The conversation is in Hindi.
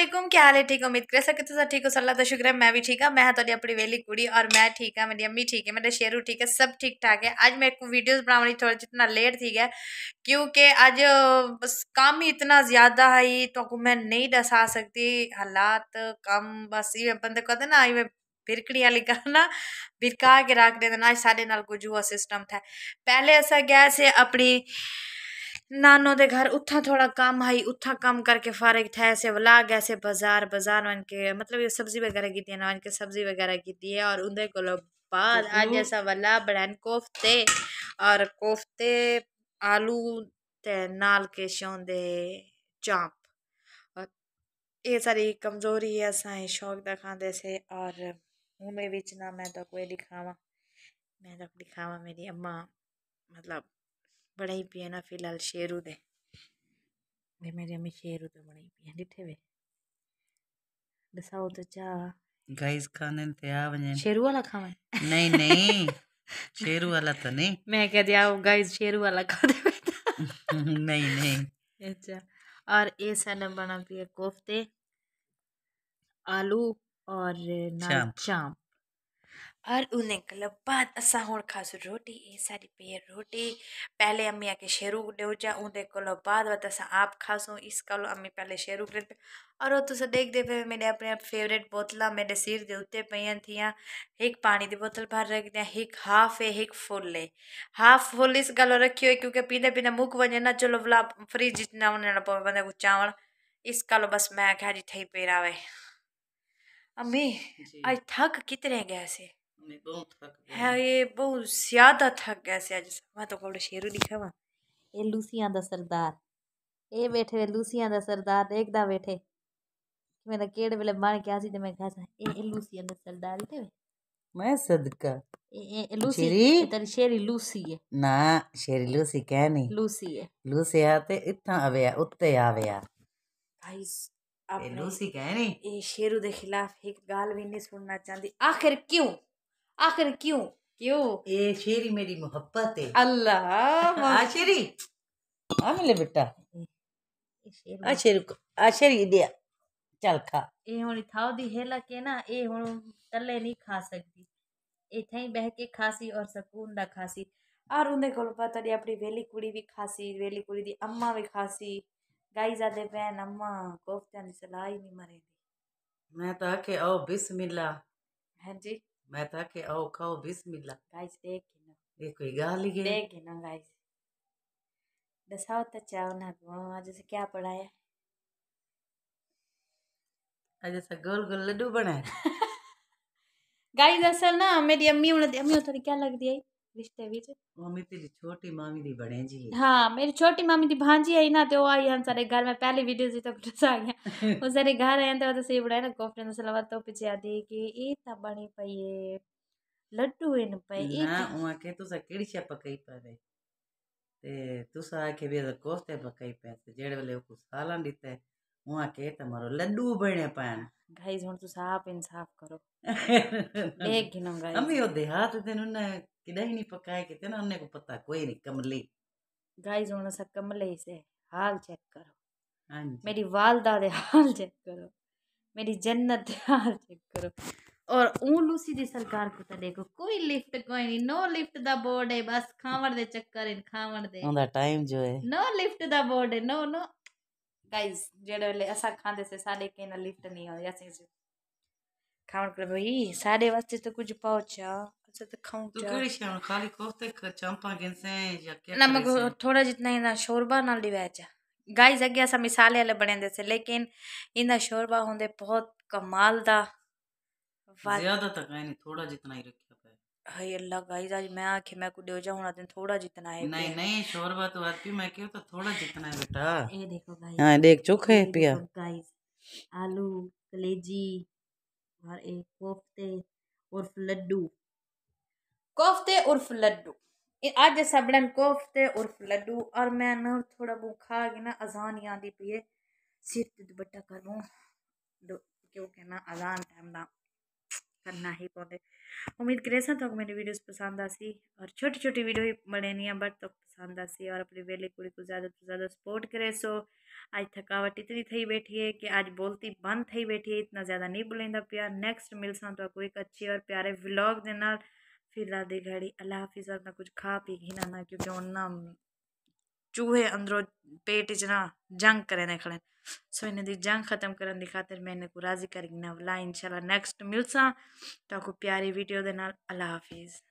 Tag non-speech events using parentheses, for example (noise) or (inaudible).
असलम क्या हाल है ठीक उम्मीद कर सके तो ठीक हो सल्ला तो शुक्र है मैं भी ठीक हूँ मैं हाँ थोड़ी अपनी वेली कुड़ी और मैं ठीक है मेरी अम्मी ठीक है मेरे शेरू ठीक है सब ठीक ठाक है आज मेरे को वीडियोस बनाने थोड़ा जितना लेट थी गया क्योंकि आज बस काम ही इतना ज़्यादा है तो मैं नहीं दसा सकती हालात कम बस ये बंद कहते ना ये बिरकड़ी वाली गल ना बिरका के रख देना आज साढ़े नाल कुछ हुआ सिस्टम था पहले ऐसा गया से अपनी नानो दे घर उत्था थोड़ा कम आई उत्था कम करके फारग था ऐसे वला गए से बाजार बाजार वन के मतलब ये सब्जी वगैरह की थी वन के सब्जी वगैरह की थी और उनके को बाद आज ऐसा वला बड़न कोफ्ते और कोफते आलू ते नाल के शौंदे चांप और ये सारी कमजोरी है असें शौक का खाते से और हूँ बिच ना मैं तो कोई दिखावा मैं तो दिखावा मेरी अम्मा मतलब बड़ा ही पिया ना फिलहाल शेरू दे मेरी अम्मी शेरू तो बड़ा पी पिया डिठे वे दसाओ तो चाह गाइस खाने ते आ वने शेरू वाला खावे नहीं नहीं (laughs) शेरू वाला तो नहीं मैं कह दिया गाइस शेरू वाला खा दे (laughs) नहीं नहीं अच्छा और ये साने बना पिए कोफ्ते आलू और चाम और उन्हें कलब बाद असा हूँ खास रोटी ए सारी पेयर रोटी पहले अम्मी आके शेरू डेउजा उन्दे कलब बाद असा आप खासूँ इस कल अम्मी पहले शेरू कर और तुस देखते पे मेरे अपने फेवरेट बोतल मेरे सिर के उत्ते पईन थी एक पानी की बोतल भर रख दें एक हाफ है एक फुल है हाफ फुल इस गल रखी हुई क्योंकि पीने पीने मुक वजे ना चलो भला फ्रिज ना वजन पवे बंद चावल इस कलो बस मैं क्या जी पेरा वे अम्मी अज थक कितने गया से है ये बहुत ज्यादा थक गया से अज मैं तो कोल शेरू लिखा हुआ ये लूसिया दा सरदार ਇਹ ਬੈਠੇ ਨੇ ਲੂਸੀਆਂ ਦਾ ਸਰਦਾਰ ਦੇਖਦਾ ਬੈਠੇ ਮੇਰਾ ਕਿਹੜੇ ਵੇਲੇ ਬਣ ਗਿਆ ਸੀ ਤੇ ਮੈਂ ਕਿਹਾ ਇਹ ਇਹ ਲੂਸੀਆਂ ਦਾ ਸਰਦਾਰ ਹੀ ਤੇ ਮੈਂ ਸਦਕਾ ਇਹ ਲੂਸੀ ਤੇਰੀ ਸ਼ੇਰੀ ਲੂਸੀ ਹੈ ਨਾ ਸ਼ੇਰੀ ਲੂਸੀ ਕਹਿ ਨਹੀਂ ਲੂਸੀ ਹੈ ਲੂਸੀ ਆ ਤੇ ਇੱਥਾਂ ਆਵਿਆ ਉੱਤੇ ਆਵਿਆ ਗਾਇਸ ਇਹ ਲੂਸੀ ਕਹਿ ਨਹੀਂ ਇਹ ਸ਼ੇਰੂ ਦੇ ਖਿਲਾਫ ਇੱਕ ਗੱਲ ਵੀ ਨਹੀਂ ਸੁਣਨਾ ਚਾਹੁੰਦੀ ਆਖਿਰ ਕਿਉਂ आखिर क्यों क्यों ये शेरी मेरी मोहब्बत है अल्लाह हाँ शेरी आ मिले बेटा आ को आ दिया चल खा ये हुन थाव दी हेला के ना ये हुन तल्ले नहीं खा सकती ए थई बह के खासी और सुकून दा खासी और उंदे कोल पता दी अपनी वेली कुड़ी भी खासी वेली कुड़ी दी अम्मा भी खासी गाई जाते बहन अम्मा कोफ्ता सलाह सलाई नहीं मरे मैं तो आके ओ बिस्मिल्लाह हां जी मैं था कि आओ खाओ बिस्मिल्लाह गाइस देखिनो देखो ये कोई गाली है देखिनो गाइस दसाओ तो चाव ना आज से क्या पढ़ाया आज ऐसा गोल गोल लड्डू बनाया गाइस (laughs) असल ना मेरी अम्मी उन्हें अम्मी थोड़ी क्या लग रही है रिश्ते विच मम्मी तेरी छोटी मामी दी भणेजी है हाँ मेरी छोटी मामी दी भांजी आई ना तो वो आई हम सारे घर में पहली वीडियो जी तो कुछ आ गया वो सारे घर आए तो तो सही बनाया ना कोफने तो सलवा तो पीछे आ दी कि ये था बनी पई है लड्डू इन पई ये ना उहा के तो सा केड़ी शा पकाई पावे ते तू सा के भी कोस्ते पकाई पे जेड़े वाले को सालन दीते उहा के तमारो लड्डू बने पान गाइस हुन तो साफ इंसाफ करो एक (laughs) घिनो गाइस हम यो देहात ते न किदा ही नहीं पकाए के तेन अन्ने को पता कोई नहीं कमली गाइस हुन ਸਾ कमले से हाल चेक करो हां जी मेरी वालदा दे हाल चेक करो मेरी जन्नत दे हाल चेक करो और ऊं लूसी दी सरकार को तो देखो कोई लिफ्ट कोई नहीं नो लिफ्ट दा बोर्ड है बस खावण दे चक्कर इन खावण दे ओंदा टाइम जो है नो लिफ्ट दा बोर्ड है नो नो गाइस जेड़े वाले असां खांदे से साडे के ना लिफ्ट नहीं हो असें से खावण कर भाई साडे वास्ते तो कुछ पहुंचा अच्छा तो खाऊं तो कड़ी शाम खाली कोफ्ते का चंपा गेन या क्या नमक थोड़ा जितना ही ना शोरबा नाल दिवाचा गाइस अगे असां मिसाले वाले बने दे से लेकिन इना शोरबा होंदे बहुत कमाल दा ज्यादा तक है नहीं थोड़ा जितना ही रखियो हाय अल्लाह गाइस आज मैं आके मैं को डेजा होना दिन थोड़ा जितना है नहीं नहीं शोर बात बात की मैं क्यों तो थोड़ा जितना है बेटा ये देखो गाइस हां देख चोखे है पिया गाइस आलू कलेजी और एक कोफ्ते और लड्डू कोफ्ते और लड्डू आज सबड़न कोफ्ते और लड्डू और मैं ना थोड़ा बुखा के ना अजान आंदी पिए सिर दुपट्टा कर लूं क्यों कहना अजान टाइम ना करना ही पौधे उम्मीद करे सर तो मेरी वीडियोस पसंद आसी और छोटी छोटी वीडियो ही बने है बट तो पसंद आसी और अपनी वेले कुड़ी को ज़्यादा से ज़्यादा सपोर्ट करे सो आज थकावट इतनी थी बैठी है कि आज बोलती बंद थी बैठी है इतना ज़्यादा नहीं बोलेंदा प्यार नेक्स्ट मिलसा तो कोई अच्छी और प्यारे ब्लॉग के नाल फिलहाल दी घड़ी अल्लाह हाफिज और ना कुछ खा पी ही ना ना क्योंकि उन्होंने चूहे अंदरों पेट च ना जंग करें खड़े सो इन्हें दी जंग ख़त्म करने की खातिर मैं इन्हें राज़ी करी नवला इंशाल्लाह नेक्स्ट मिलसा तो प्यारी वीडियो के नाल अल्लाह हाफिज़